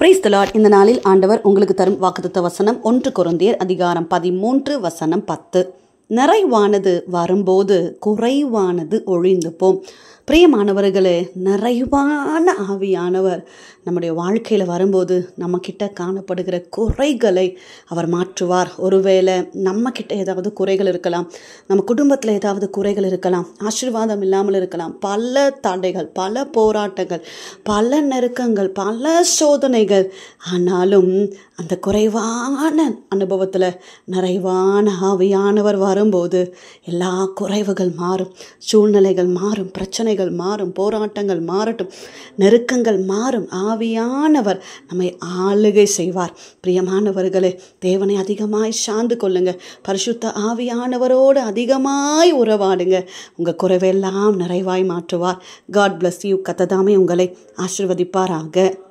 price இந்த நாளில் ஆண்டவர் உங்களுக்கு தரும் வாக்குத்த வசனம் ஒன்று குறந்தியர் அதிகாரம் பதிமூன்று வசனம் பத்து நிறைவானது வரும்போது குறைவானது ஒழிந்து போம் பிரியமானவர்களே நிறைவான ஆவியானவர் நம்முடைய வாழ்க்கையில் வரும்போது நம்மக்கிட்ட காணப்படுகிற குறைகளை அவர் மாற்றுவார் ஒருவேளை நம்மக்கிட்ட ஏதாவது குறைகள் இருக்கலாம் நம்ம குடும்பத்தில் ஏதாவது குறைகள் இருக்கலாம் ஆசீர்வாதம் இல்லாமல் இருக்கலாம் பல தடைகள் பல போராட்டங்கள் பல நெருக்கங்கள் பல சோதனைகள் ஆனாலும் அந்த குறைவான அனுபவத்தில் நிறைவான ஆவியானவர் வரும்போது எல்லா குறைவுகள் மாறும் சூழ்நிலைகள் மாறும் பிரச்சனைகள் சூழ்நிலைகள் மாறும் போராட்டங்கள் மாறட்டும் நெருக்கங்கள் மாறும் ஆவியானவர் நம்மை ஆளுகை செய்வார் பிரியமானவர்களே தேவனை அதிகமாய் சார்ந்து கொள்ளுங்க பரிசுத்த ஆவியானவரோடு அதிகமாய் உறவாடுங்க உங்கள் குறைவெல்லாம் நிறைவாய் மாற்றுவார் காட் பிளஸ் யூ கத்ததாமே உங்களை ஆசிர்வதிப்பாராக